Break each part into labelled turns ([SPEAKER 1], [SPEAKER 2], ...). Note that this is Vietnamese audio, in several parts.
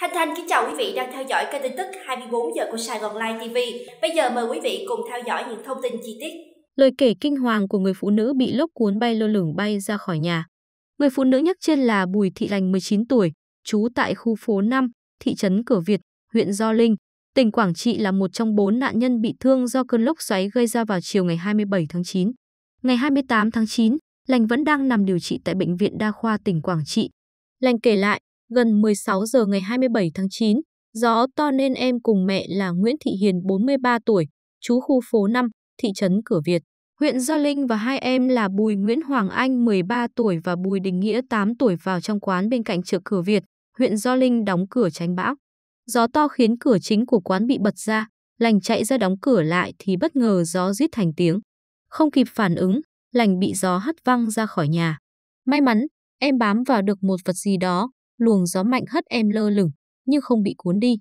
[SPEAKER 1] Thanh Thanh kính chào quý vị đang theo dõi kênh tin tức 24 giờ của Sài Gòn Live TV. Bây giờ mời quý vị cùng theo dõi những thông tin chi tiết. Lời kể kinh hoàng của người phụ nữ bị lốc cuốn bay lơ lửng bay ra khỏi nhà. Người phụ nữ nhắc trên là Bùi Thị Lành 19 tuổi, trú tại khu phố 5, thị trấn Cửa Việt, huyện Gio Linh, tỉnh Quảng Trị là một trong bốn nạn nhân bị thương do cơn lốc xoáy gây ra vào chiều ngày 27 tháng 9. Ngày 28 tháng 9, Lành vẫn đang nằm điều trị tại Bệnh viện Đa khoa tỉnh Quảng Trị. Lành kể lại, gần 16 giờ ngày 27 tháng 9, gió to nên em cùng mẹ là Nguyễn Thị Hiền 43 tuổi, chú khu phố 5, thị trấn Cửa Việt, huyện Gio Linh và hai em là Bùi Nguyễn Hoàng Anh 13 tuổi và Bùi Đình Nghĩa 8 tuổi vào trong quán bên cạnh chợ Cửa Việt, huyện Gio Linh đóng cửa tránh bão. Gió to khiến cửa chính của quán bị bật ra, lành chạy ra đóng cửa lại thì bất ngờ gió rít thành tiếng. Không kịp phản ứng, lành bị gió hất văng ra khỏi nhà. May mắn, em bám vào được một vật gì đó, luồng gió mạnh hất em lơ lửng, nhưng không bị cuốn đi.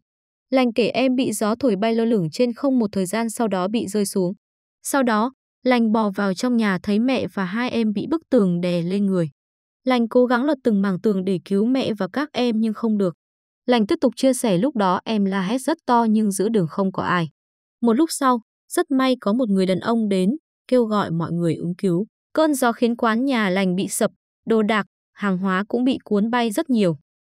[SPEAKER 1] Lành kể em bị gió thổi bay lơ lửng trên không một thời gian sau đó bị rơi xuống. Sau đó, Lành bò vào trong nhà thấy mẹ và hai em bị bức tường đè lên người. Lành cố gắng lật từng mảng tường để cứu mẹ và các em nhưng không được. Lành tiếp tục chia sẻ lúc đó em la hét rất to nhưng giữa đường không có ai. Một lúc sau, rất may có một người đàn ông đến, kêu gọi mọi người ứng cứu. Cơn gió khiến quán nhà lành bị sập, đồ đạc, hàng hóa cũng bị cuốn bay rất nhiều.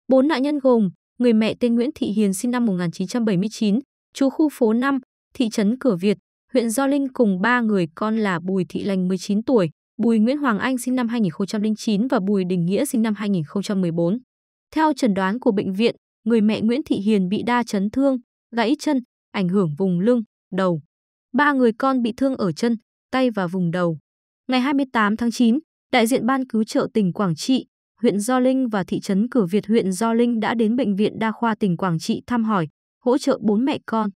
[SPEAKER 1] Bốn nạn nhân gồm người mẹ tên Nguyễn Thị Hiền sinh năm 1979, chú khu phố 5, thị trấn Cửa Việt, huyện Gio Linh cùng ba người con là Bùi Thị Lành 19 tuổi, Bùi Nguyễn Hoàng Anh sinh năm 2009 và Bùi Đình Nghĩa sinh năm 2014. Theo chẩn đoán của bệnh viện, người mẹ Nguyễn Thị Hiền bị đa chấn thương, gãy chân, ảnh hưởng vùng lưng, đầu. Ba người con bị thương ở chân, tay và vùng đầu. Ngày 28 tháng 9, đại diện Ban cứu trợ tỉnh Quảng Trị huyện Gio Linh và thị trấn Cửa Việt huyện Gio Linh đã đến Bệnh viện Đa khoa tỉnh Quảng Trị thăm hỏi, hỗ trợ bốn mẹ con.